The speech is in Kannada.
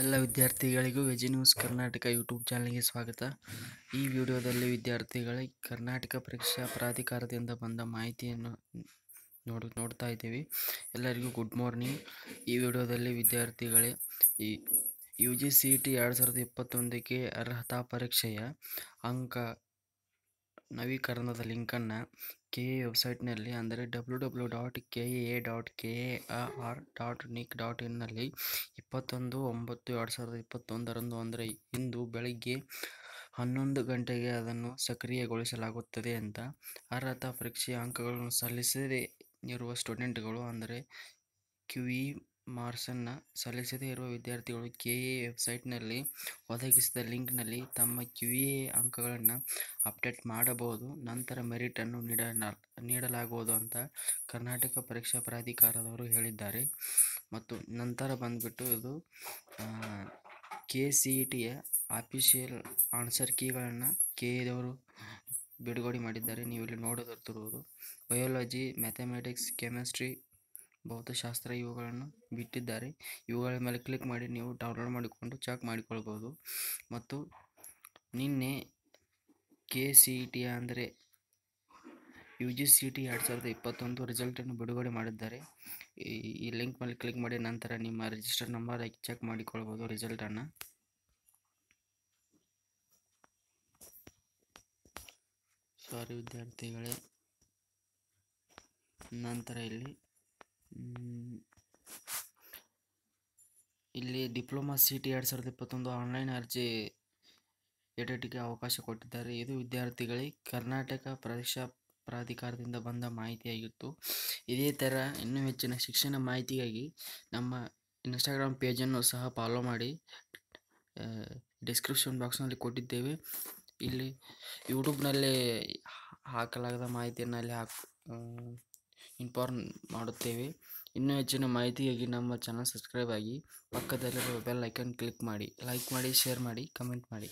ಎಲ್ಲ ವಿದ್ಯಾರ್ಥಿಗಳಿಗೂ ವೆಜಿ ನ್ಯೂಸ್ ಕರ್ನಾಟಕ ಯೂಟ್ಯೂಬ್ ಚಾನಲ್ಗೆ ಸ್ವಾಗತ ಈ ವಿಡಿಯೋದಲ್ಲಿ ವಿದ್ಯಾರ್ಥಿಗಳಿಗೆ ಕರ್ನಾಟಕ ಪರೀಕ್ಷಾ ಪ್ರಾಧಿಕಾರದಿಂದ ಬಂದ ಮಾಹಿತಿಯನ್ನು ನೋಡು ನೋಡ್ತಾ ಇದ್ದೀವಿ ಎಲ್ಲರಿಗೂ ಗುಡ್ ಮಾರ್ನಿಂಗ್ ಈ ವಿಡಿಯೋದಲ್ಲಿ ವಿದ್ಯಾರ್ಥಿಗಳೇ ಈ U G C E T ಎರಡು ಸಾವಿರದ ಇಪ್ಪತ್ತೊಂದಕ್ಕೆ ಅರ್ಹತಾ ಪರೀಕ್ಷೆಯ ಅಂಕ ನವೀಕರಣದ ಲಿಂಕನ್ನು ಕೆ ಎ ವೆಬ್ಸೈಟ್ನಲ್ಲಿ ಅಂದರೆ W W dot K A dot K A R dot nic dot ಇನ್ನಲ್ಲಿ ಇಪ್ಪತ್ತೊಂದು ಒಂಬತ್ತು ಎರಡು ಸಾವಿರದ ಇಪ್ಪತ್ತೊಂದರಂದು ಅಂದರೆ ಇಂದು ಬೆಳಗ್ಗೆ ಹನ್ನೊಂದು ಗಂಟೆಗೆ ಅದನ್ನು ಸಕ್ರಿಯಗೊಳಿಸಲಾಗುತ್ತದೆ ಅಂತ ಅರ್ಹತಾ ಪರೀಕ್ಷೆಯ ಅಂಕಗಳನ್ನು ಸಲ್ಲಿಸದೇ ಇರುವ ಸ್ಟೂಡೆಂಟ್ಗಳು ಅಂದರೆ ಕ್ಯೂ ಇ ಮಾರ್ಸನ್ನ ಸಲ್ಲಿಸದೇ ಇರುವ ವಿದ್ಯಾರ್ಥಿಗಳು ಎ ವೆಬ್ಸೈಟ್ನಲ್ಲಿ ಒದಗಿಸಿದ ಲಿಂಕ್ನಲ್ಲಿ ತಮ್ಮ ಎ ಅಂಕಗಳನ್ನು ಅಪ್ಡೇಟ್ ಮಾಡಬಹುದು ನಂತರ ಮೆರಿಟನ್ನು ನೀಡ ನೀಡಲಾಗುವುದು ಅಂತ ಕರ್ನಾಟಕ ಪರೀಕ್ಷಾ ಪ್ರಾಧಿಕಾರದವರು ಹೇಳಿದ್ದಾರೆ ಮತ್ತು ನಂತರ ಬಂದುಬಿಟ್ಟು ಇದು ಕೆ ಸಿ ಇ ಟಿಯ ಆಫಿಷಿಯಲ್ ಆನ್ಸರ್ ಕೀಗಳನ್ನು ಕೆ ಎದವರು ಬಿಡುಗಡೆ ಮಾಡಿದ್ದಾರೆ ನೀವು ಇಲ್ಲಿ ನೋಡೋದಿರ್ತಿರುವುದು ಬಯೋಲಜಿ ಮ್ಯಾಥಮೆಟಿಕ್ಸ್ ಕೆಮಿಸ್ಟ್ರಿ ಭೌತಶಾಸ್ತ್ರ ಇವುಗಳನ್ನು ಬಿಟ್ಟಿದ್ದಾರೆ ಇವುಗಳ ಮೇಲೆ ಕ್ಲಿಕ್ ಮಾಡಿ ನೀವು ಡೌನ್ಲೋಡ್ ಮಾಡಿಕೊಂಡು ಚೆಕ್ ಮಾಡಿಕೊಳ್ಬೋದು ಮತ್ತು ನಿನ್ನೆ ಕೆ ಸಿ ಟಿ ಅಂದರೆ ಯು ಜಿ ಸಿ ಟಿ ಎರಡು ಸಾವಿರದ ಇಪ್ಪತ್ತೊಂದು ರಿಸಲ್ಟನ್ನು ಬಿಡುಗಡೆ ಮಾಡಿದ್ದಾರೆ ಈ ಲಿಂಕ್ ಮೇಲೆ ಕ್ಲಿಕ್ ಮಾಡಿ ನಂತರ ನಿಮ್ಮ ರಿಜಿಸ್ಟರ್ ನಂಬರ್ ಹಾಕಿ ಚೆಕ್ ಮಾಡಿಕೊಳ್ಬೋದು ರಿಸಲ್ಟನ್ನು ಸಾರಿ ವಿದ್ಯಾರ್ಥಿಗಳೇ ನಂತರ ಇಲ್ಲಿ ಇಲ್ಲಿ ಡಿಪ್ಲೊಮಾ ಸಿಟಿ ಎರಡು ಸಾವಿರದ ಇಪ್ಪತ್ತೊಂದು ಆನ್ಲೈನ್ ಅರ್ಜಿ ಎಡಿಟಿಗೆ ಅವಕಾಶ ಕೊಟ್ಟಿದ್ದಾರೆ ಇದು ವಿದ್ಯಾರ್ಥಿಗಳಿಗೆ ಕರ್ನಾಟಕ ಪರೀಕ್ಷಾ ಪ್ರಾಧಿಕಾರದಿಂದ ಬಂದ ಮಾಹಿತಿಯಾಗಿತ್ತು ಇದೇ ಥರ ಇನ್ನೂ ಹೆಚ್ಚಿನ ಶಿಕ್ಷಣ ಮಾಹಿತಿಗಾಗಿ ನಮ್ಮ ಇನ್ಸ್ಟಾಗ್ರಾಮ್ ಪೇಜನ್ನು ಸಹ ಫಾಲೋ ಮಾಡಿ ಡಿಸ್ಕ್ರಿಪ್ಷನ್ ಬಾಕ್ಸ್ನಲ್ಲಿ ಕೊಟ್ಟಿದ್ದೇವೆ ಇಲ್ಲಿ ಯೂಟ್ಯೂಬ್ನಲ್ಲಿ ಹಾಕಲಾಗದ ಮಾಹಿತಿಯನ್ನು ಅಲ್ಲಿ ಹಾಕಿ ಇನ್ಫಾರ್ಮ್ ಮಾಡುತ್ತೇವೆ ಇನ್ನೂ ಹೆಚ್ಚಿನ ಮಾಹಿತಿಗಾಗಿ ನಮ್ಮ ಚಾನಲ್ ಸಬ್ಸ್ಕ್ರೈಬ್ ಆಗಿ ಪಕ್ಕದಲ್ಲಿರುವ ಬೆಲ್ ಐಕನ್ ಕ್ಲಿಕ್ ಮಾಡಿ ಲೈಕ್ ಮಾಡಿ ಶೇರ್ ಮಾಡಿ ಕಮೆಂಟ್ ಮಾಡಿ